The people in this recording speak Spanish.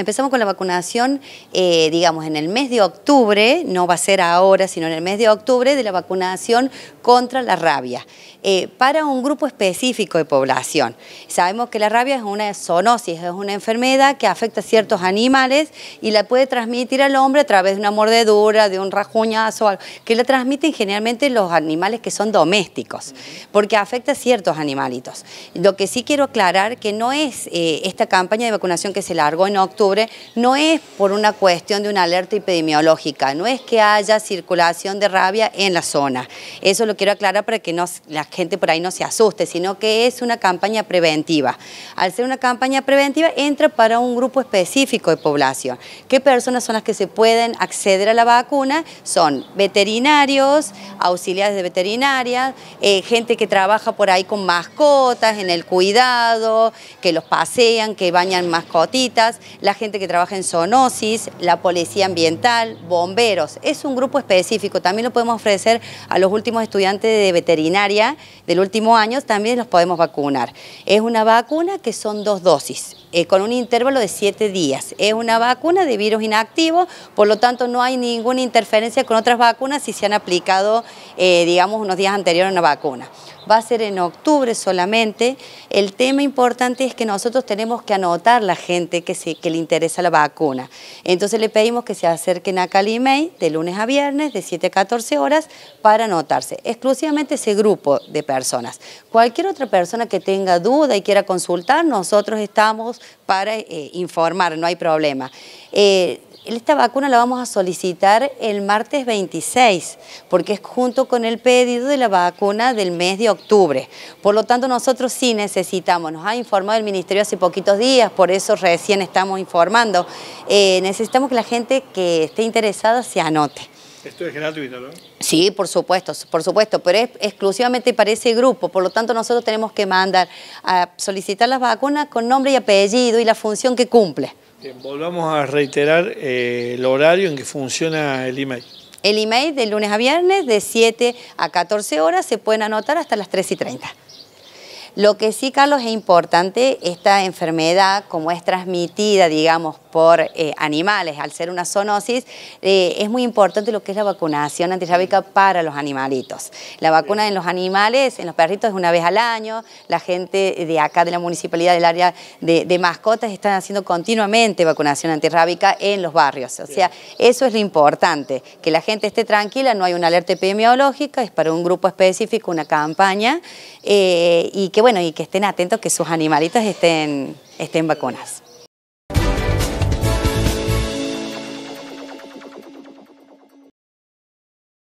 empezamos con la vacunación, eh, digamos, en el mes de octubre, no va a ser ahora, sino en el mes de octubre, de la vacunación contra la rabia, eh, para un grupo específico de población. Sabemos que la rabia es una zoonosis, es una enfermedad que afecta a ciertos animales y la puede transmitir al hombre a través de una mordedura, de un rajuñazo, que la transmiten generalmente los animales que son domésticos, porque afecta a ciertos animalitos. Lo que sí quiero aclarar que no es eh, esta campaña de vacunación que se largó en octubre, no es por una cuestión de una alerta epidemiológica, no es que haya circulación de rabia en la zona. Eso lo quiero aclarar para que no, la gente por ahí no se asuste, sino que es una campaña preventiva. Al ser una campaña preventiva, entra para un grupo específico de población. ¿Qué personas son las que se pueden acceder a la vacuna? Son veterinarios, auxiliares de veterinaria, eh, gente que trabaja por ahí con mascotas, en el cuidado, que los pasean, que bañan mascotitas, gente que trabaja en zoonosis, la policía ambiental, bomberos. Es un grupo específico. También lo podemos ofrecer a los últimos estudiantes de veterinaria del último año, también los podemos vacunar. Es una vacuna que son dos dosis, eh, con un intervalo de siete días. Es una vacuna de virus inactivo, por lo tanto no hay ninguna interferencia con otras vacunas si se han aplicado, eh, digamos, unos días anteriores a una vacuna va a ser en octubre solamente. El tema importante es que nosotros tenemos que anotar la gente que, se, que le interesa la vacuna. Entonces le pedimos que se acerquen a May de lunes a viernes de 7 a 14 horas para anotarse. Exclusivamente ese grupo de personas. Cualquier otra persona que tenga duda y quiera consultar, nosotros estamos para eh, informar, no hay problema. Eh, esta vacuna la vamos a solicitar el martes 26, porque es junto con el pedido de la vacuna del mes de octubre. Por lo tanto, nosotros sí necesitamos, nos ha informado el Ministerio hace poquitos días, por eso recién estamos informando, eh, necesitamos que la gente que esté interesada se anote. Esto es gratuito, ¿no? Sí, por supuesto, por supuesto, pero es exclusivamente para ese grupo, por lo tanto nosotros tenemos que mandar a solicitar las vacunas con nombre y apellido y la función que cumple. volvamos a reiterar eh, el horario en que funciona el email. El email de lunes a viernes de 7 a 14 horas se pueden anotar hasta las 3 y 30. Lo que sí, Carlos, es importante, esta enfermedad, como es transmitida, digamos, por eh, animales, al ser una zoonosis, eh, es muy importante lo que es la vacunación antirrábica para los animalitos. La vacuna en los animales, en los perritos, es una vez al año. La gente de acá, de la municipalidad, del área de, mascotas, están haciendo continuamente vacunación antirrábica en los barrios. O sea, eso es lo importante, que la gente esté tranquila, no hay una alerta epidemiológica, es para un grupo específico, una campaña, eh, y que bueno, y que estén atentos que sus animalitos estén, estén vacunados.